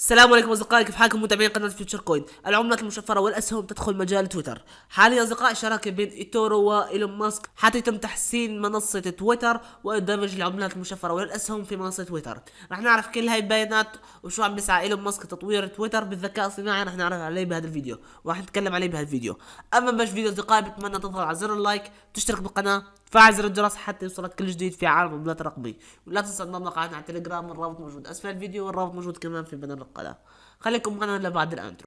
السلام عليكم اصدقائي كيف حالكم متابعين قناه فيوتشر كوين العملات المشفره والاسهم تدخل مجال تويتر حاليا اصدقاء شراكه بين ايتورو وايلون ماسك حتى يتم تحسين منصه تويتر ودمج العملات المشفره والاسهم في منصه تويتر رح نعرف كل هاي البيانات وشو عم بيسعى ايلون ماسك تطوير تويتر بالذكاء الصناعي رح نعرف عليه بهذا الفيديو وراح نتكلم عليه بهذا الفيديو اما باش فيديو اصدقائي بتمنى تضغط على زر اللايك تشترك بالقناه فاعزل الجرس حتى يوصلك كل جديد في عالم البلاد الرقمي ولا تنسى تنضم لقناتنا على التليجرام الرابط موجود اسفل الفيديو والرابط موجود كمان في بدن القناه خليكم معنا لبعد الانترو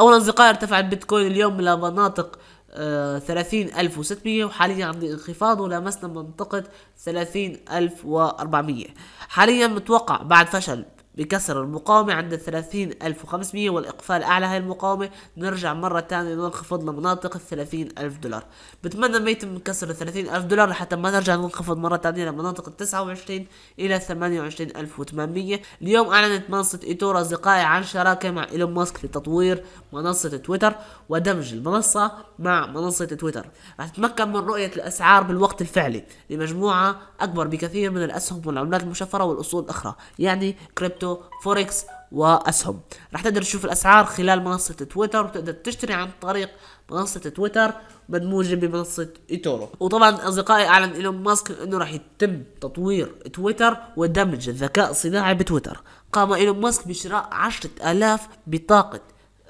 اولا اصدقائي ارتفع البيتكوين اليوم الى مناطق 30600 وحاليا عند انخفاض ولمسنا منطقة 30400 حاليا متوقع بعد فشل بكسر المقاومة عند 30500 والإقفال أعلى هاي المقاومة نرجع مرة تانية ننخفض لمناطق ال 30000 دولار بتمنى ما يتم كسر ال 30000 دولار لحتى ما نرجع ننخفض مرة تانية لمناطق ال 29 إلى 28800 اليوم أعلنت منصة إيتور أصدقائي عن شراكة مع إيلون ماسك لتطوير منصة تويتر ودمج المنصة مع منصة تويتر رح تتمكن من رؤية الأسعار بالوقت الفعلي لمجموعة أكبر بكثير من الأسهم والعملات المشفرة والأصول الأخرى يعني كريبتو كريبتو فوركس واسهم راح تقدر تشوف الاسعار خلال منصه تويتر وتقدر تشتري عن طريق منصه تويتر مدموجه بمنصه ايتورو وطبعا اصدقائي اعلن ايلون ماسك انه راح يتم تطوير تويتر ودمج الذكاء الصناعي بتويتر قام ايلون ماسك بشراء عشرة الاف بطاقه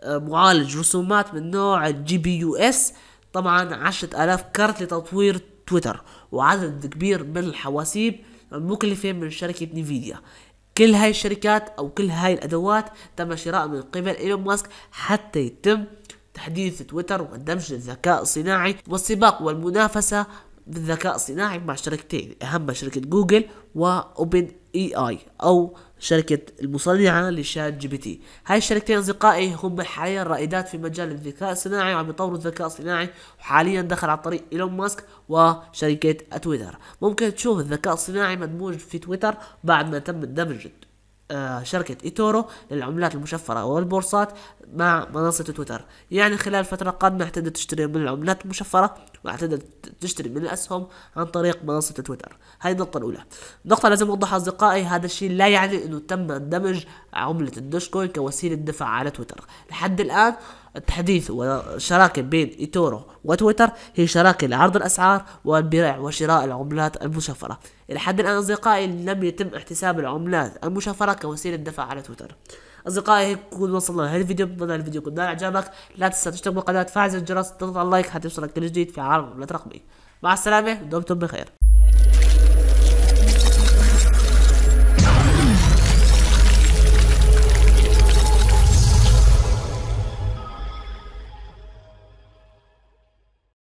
آه، معالج رسومات من نوع الجي بي يو اس طبعا عشرة الاف كارت لتطوير تويتر وعدد كبير من الحواسيب المكلفة من شركة نيفيديا كل هاي الشركات او كل هاي الادوات تم شراء من قبل ايلون ماسك حتى يتم تحديث تويتر والدمج الذكاء الصناعي والسباق والمنافسة بالذكاء الصناعي مع شركتين أهم شركة جوجل وأوبن اي اي أو شركة المصنعة لشات جي بي تي هاي الشركتين أصدقائي هم حاليا رائدات في مجال الذكاء الصناعي وعم يطوروا الذكاء الصناعي وحاليا دخل على طريق إيلون ماسك وشركة تويتر ممكن تشوف الذكاء الصناعي مدموج في تويتر بعد ما تم دمج آه، شركة إيتورو للعملات المشفرة والبورصات مع منصة تويتر يعني خلال فترة قادمة اعتدت تشتري من العملات المشفرة واعتدت تشتري من الأسهم عن طريق منصة تويتر هذه النقطة الأولى نقطة لازم أوضحها أصدقائي هذا الشيء لا يعني أنه تم دمج عملة الدوشكوين كوسيلة دفع على تويتر لحد الآن التحديث والشراكة بين إيتورو وتويتر هي شراكة لعرض الأسعار والبيع وشراء العملات المشفرة إلى حد الآن أصدقائي لم يتم احتساب العملات المشفرة كوسيلة دفع على تويتر أصدقائي هيك نكون وصلنا لهذا الفيديو بتمنى الفيديو يكون إعجابك لا تنسى تشترك بالقناة تفعل الجرس تضغط على اللايك حتى يوصلك كل جديد في عالم العملات الرقمي مع السلامة دمتم بخير